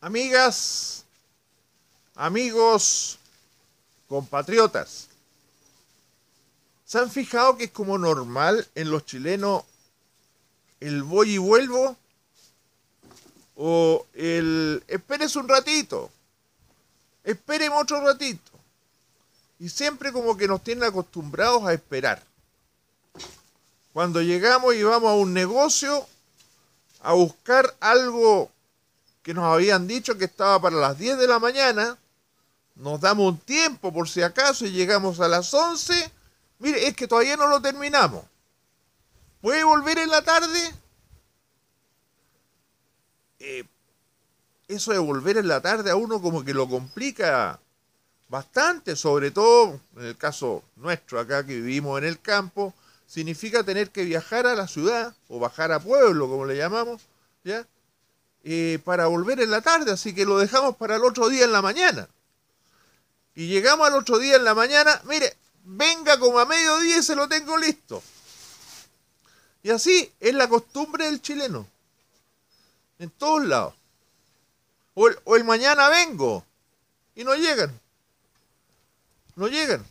Amigas, amigos, compatriotas, ¿se han fijado que es como normal en los chilenos el voy y vuelvo? O el espérese un ratito, esperen otro ratito. Y siempre como que nos tienen acostumbrados a esperar. Cuando llegamos y vamos a un negocio a buscar algo que nos habían dicho que estaba para las 10 de la mañana, nos damos un tiempo por si acaso y llegamos a las 11, mire, es que todavía no lo terminamos. ¿Puede volver en la tarde? Eh, eso de volver en la tarde a uno como que lo complica bastante, sobre todo en el caso nuestro acá que vivimos en el campo, significa tener que viajar a la ciudad o bajar a pueblo, como le llamamos, ¿ya? Eh, para volver en la tarde, así que lo dejamos para el otro día en la mañana. Y llegamos al otro día en la mañana, mire, venga como a mediodía y se lo tengo listo. Y así es la costumbre del chileno. En todos lados. O el, mañana vengo. Y no llegan. No llegan.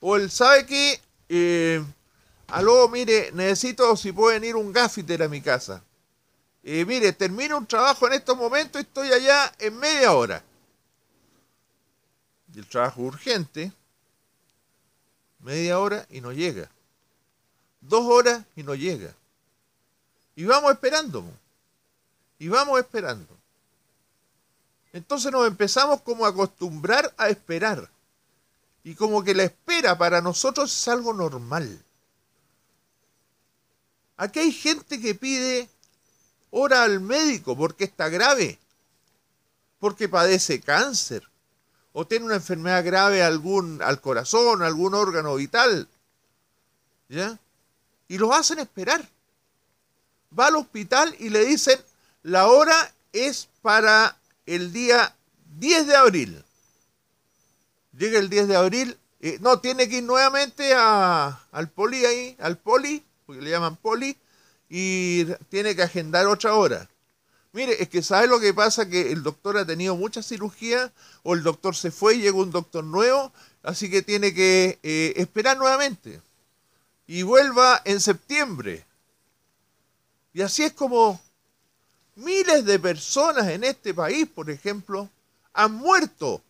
O el sabe que... Eh, aló, mire, necesito si pueden ir un gaffiter a mi casa mire, termino un trabajo en estos momentos y estoy allá en media hora. Y el trabajo urgente, media hora y no llega. Dos horas y no llega. Y vamos esperando. Y vamos esperando. Entonces nos empezamos como a acostumbrar a esperar. Y como que la espera para nosotros es algo normal. Aquí hay gente que pide Ora al médico porque está grave, porque padece cáncer, o tiene una enfermedad grave algún, al corazón, algún órgano vital. ¿Ya? Y lo hacen esperar. Va al hospital y le dicen, la hora es para el día 10 de abril. Llega el 10 de abril, eh, no, tiene que ir nuevamente al poli ahí, al poli, porque le llaman poli, y tiene que agendar otra hora. Mire, es que ¿sabe lo que pasa? Que el doctor ha tenido mucha cirugía, o el doctor se fue y llegó un doctor nuevo, así que tiene que eh, esperar nuevamente. Y vuelva en septiembre. Y así es como miles de personas en este país, por ejemplo, han muerto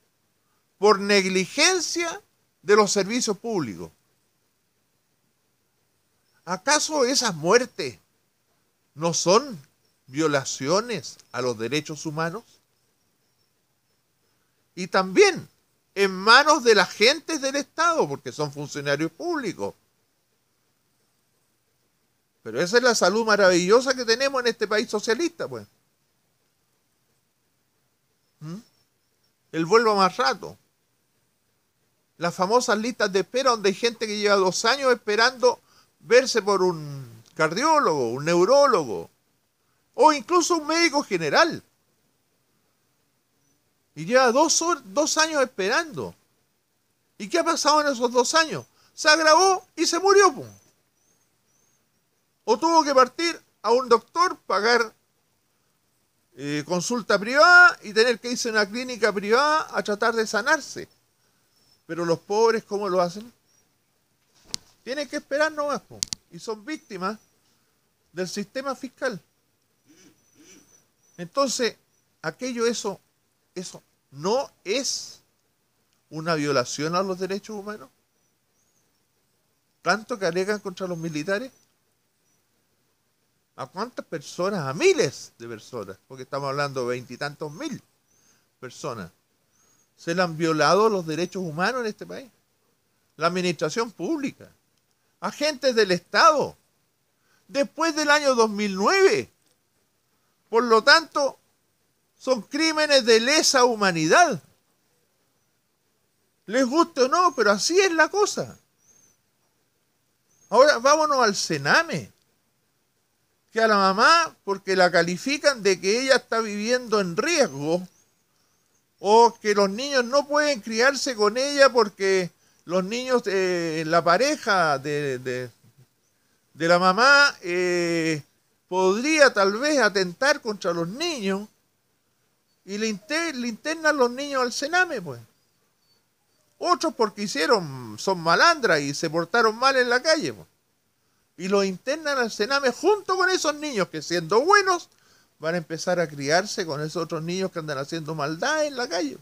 por negligencia de los servicios públicos. ¿Acaso esas muertes no son violaciones a los derechos humanos? Y también en manos de las gentes del Estado, porque son funcionarios públicos. Pero esa es la salud maravillosa que tenemos en este país socialista, pues. ¿Mm? El vuelvo más rato. Las famosas listas de espera donde hay gente que lleva dos años esperando verse por un cardiólogo, un neurólogo o incluso un médico general. Y lleva dos, dos años esperando. ¿Y qué ha pasado en esos dos años? Se agravó y se murió. Pum. O tuvo que partir a un doctor, pagar eh, consulta privada y tener que irse a una clínica privada a tratar de sanarse. Pero los pobres, ¿cómo lo hacen? Tienen que esperar nomás. Pum y son víctimas del sistema fiscal. Entonces, aquello, eso, eso no es una violación a los derechos humanos. Tanto que alegan contra los militares. ¿A cuántas personas? A miles de personas, porque estamos hablando de veintitantos mil personas. Se le han violado los derechos humanos en este país. La administración pública agentes del Estado, después del año 2009. Por lo tanto, son crímenes de lesa humanidad. Les guste o no, pero así es la cosa. Ahora vámonos al cename. que a la mamá, porque la califican de que ella está viviendo en riesgo, o que los niños no pueden criarse con ella porque los niños, de eh, la pareja de, la mamá eh, podría tal vez atentar contra los niños y le, internan los niños al cename, pues. Otros porque hicieron, son malandras y se portaron mal en la calle, pues. Y los internan al cename junto con esos niños que siendo buenos van a empezar a criarse con esos otros niños que andan haciendo maldad en la calle.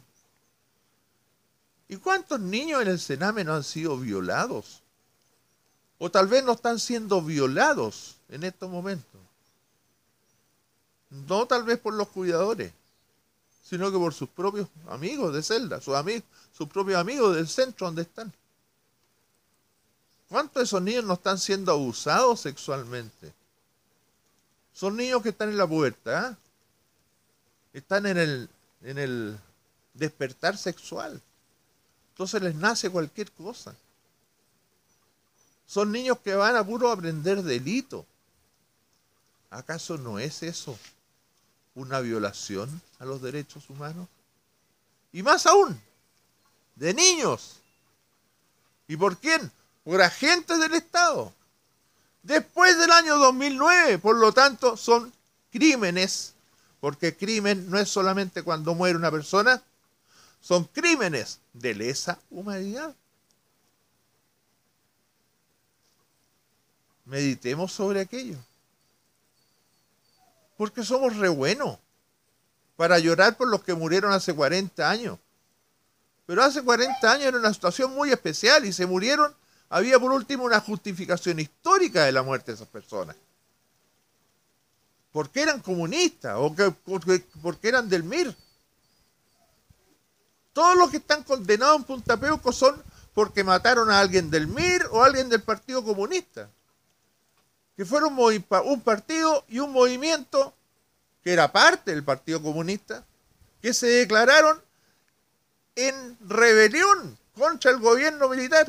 ¿Y cuántos niños en el Sename no han sido violados? O tal vez no están siendo violados en estos momentos. No tal vez por los cuidadores, sino que por sus propios amigos de celda, sus, amigos, sus propios amigos del centro donde están. ¿Cuántos de esos niños no están siendo abusados sexualmente? Son niños que están en la puerta, ¿ah? están en el, en el despertar sexual. Entonces les nace cualquier cosa. Son niños que van a puro aprender delito. ¿Acaso no es eso una violación a los derechos humanos? Y más aún, de niños. ¿Y por quién? Por agentes del Estado. Después del año 2009, por lo tanto, son crímenes, porque crimen no es solamente cuando muere una persona, son crímenes de lesa humanidad. Meditemos sobre aquello. Porque somos re buenos para llorar por los que murieron hace 40 años. Pero hace 40 años era una situación muy especial y se murieron. Había por último una justificación histórica de la muerte de esas personas. Porque eran comunistas o porque, porque eran del MIR todos los que están condenados en Punta Peuco son porque mataron a alguien del MIR o a alguien del Partido Comunista. Que fueron un, partido y un movimiento que era parte del Partido Comunista, que se declararon en rebelión contra el gobierno militar.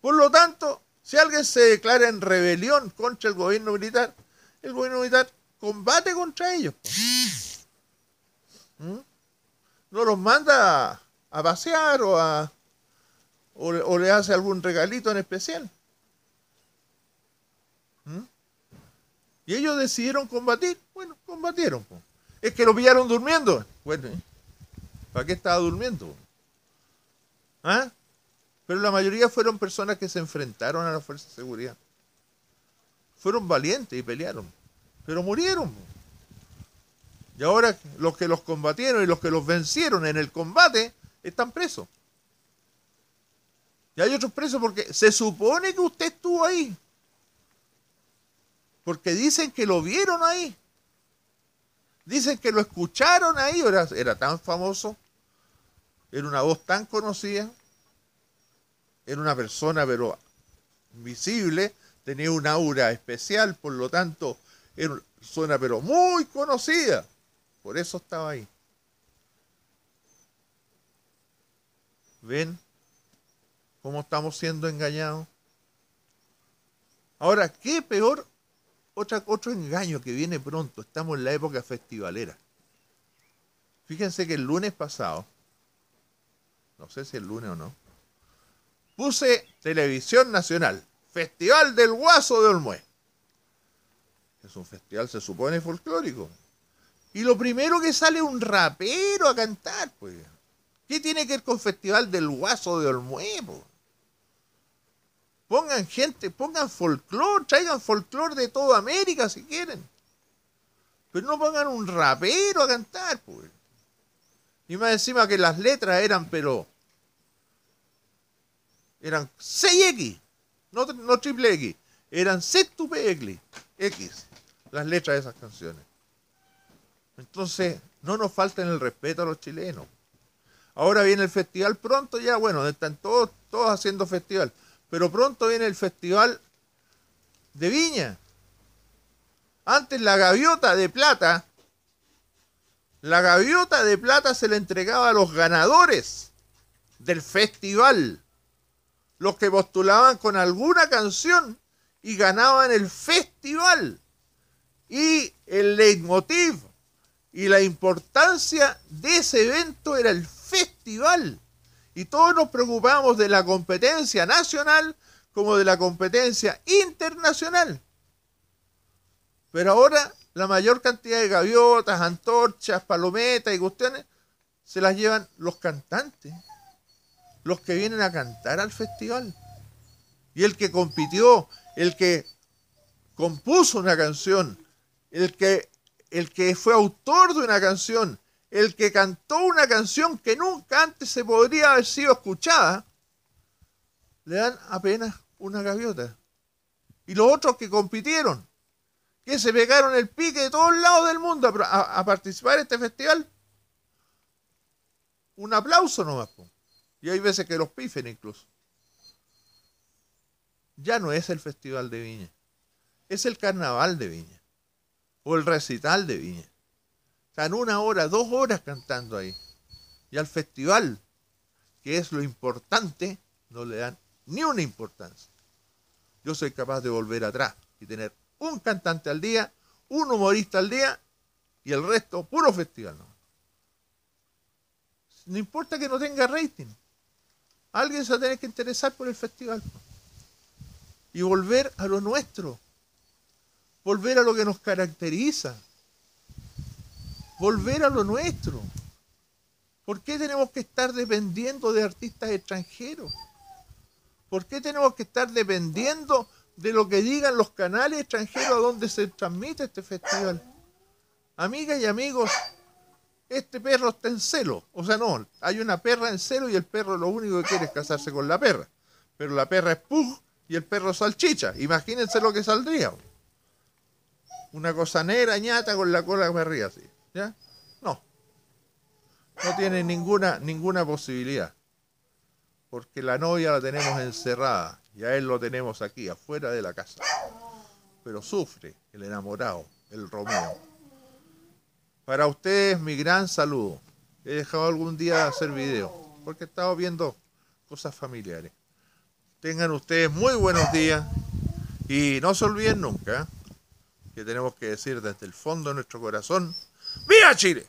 Por lo tanto, si alguien se declara en rebelión contra el gobierno militar, el gobierno militar combate contra ellos manda a pasear o, a, o, le hace algún regalito en especial. ¿Mm? Y ellos decidieron combatir. Bueno, combatieron. Es que lo pillaron durmiendo. Bueno, ¿eh? ¿para qué estaba durmiendo? ¿Ah? Pero la mayoría fueron personas que se enfrentaron a la fuerza de seguridad. Fueron valientes y pelearon. Pero murieron. Y ahora los que los combatieron y los que los vencieron en el combate están presos. Y hay otros presos porque se supone que usted estuvo ahí. Porque dicen que lo vieron ahí. Dicen que lo escucharon ahí. Era, era tan famoso. Era una voz tan conocida. Era una persona, pero visible. Tenía un aura especial. Por lo tanto, era una persona, pero muy conocida. Por eso estaba ahí. ¿Ven cómo estamos siendo engañados? Ahora, ¿qué peor? otro engaño que viene pronto. Estamos en la época festivalera. Fíjense que el lunes pasado, no sé si el lunes o no, puse Televisión Nacional, Festival del Guaso de Olmué. Es un festival, se supone, folclórico. Y lo primero que sale un rapero a cantar, pues. ¿Qué tiene que ver con Festival del Guaso de Olmué, Pongan gente, pongan folclore, traigan folclore de toda América si quieren. Pero no pongan un rapero a cantar, pues. Y más encima que las letras eran, pero. Eran 6X, no, triple X, eran 6 X, las letras de esas canciones. Entonces, no nos falten el respeto a los chilenos. Ahora viene el festival pronto, ya bueno, están todos, todos haciendo festival, pero pronto viene el festival de viña. Antes la gaviota de plata, la gaviota de plata se le entregaba a los ganadores del festival, los que postulaban con alguna canción y ganaban el festival. Y el leitmotiv y la importancia de ese evento era el festival. Y todos nos preocupamos de la competencia nacional como de la competencia internacional. Pero ahora la mayor cantidad de gaviotas, antorchas, palometas y cuestiones se las llevan los cantantes, los que vienen a cantar al festival. Y el que compitió, el que compuso una canción, el que el que fue autor de una canción, el que cantó una canción que nunca antes se podría haber sido escuchada, le dan apenas una gaviota. Y los otros que compitieron, que se pegaron el pique de todos lados del mundo a, participar en este festival, un aplauso nomás. Y hay veces que los pifen incluso. Ya no es el Festival de Viña, es el Carnaval de Viña o el recital de Viña. Están una hora, dos horas cantando ahí. Y al festival, que es lo importante, no le dan ni una importancia. Yo soy capaz de volver atrás y tener un cantante al día, un humorista al día y el resto puro festival. No, no importa que no tenga rating. Alguien se va a tener que interesar por el festival. Y volver a lo nuestro, volver a lo que nos caracteriza, volver a lo nuestro. ¿Por qué tenemos que estar dependiendo de artistas extranjeros? ¿Por qué tenemos que estar dependiendo de lo que digan los canales extranjeros a donde se transmite este festival? Amigas y amigos, este perro está en celo. O sea, no, hay una perra en celo y el perro lo único que quiere es casarse con la perra. Pero la perra es pug y el perro salchicha. Imagínense lo que saldría una cosa negra, ñata, con la cola me arriba, así. ¿Ya? No. No tiene ninguna, ninguna posibilidad. Porque la novia la tenemos encerrada y a él lo tenemos aquí, afuera de la casa. Pero sufre el enamorado, el Romeo. Para ustedes mi gran saludo. He dejado algún día hacer video, porque he estado viendo cosas familiares. Tengan ustedes muy buenos días y no se olviden nunca. ¿eh? que tenemos que decir desde el fondo de nuestro corazón, ¡Viva Chile!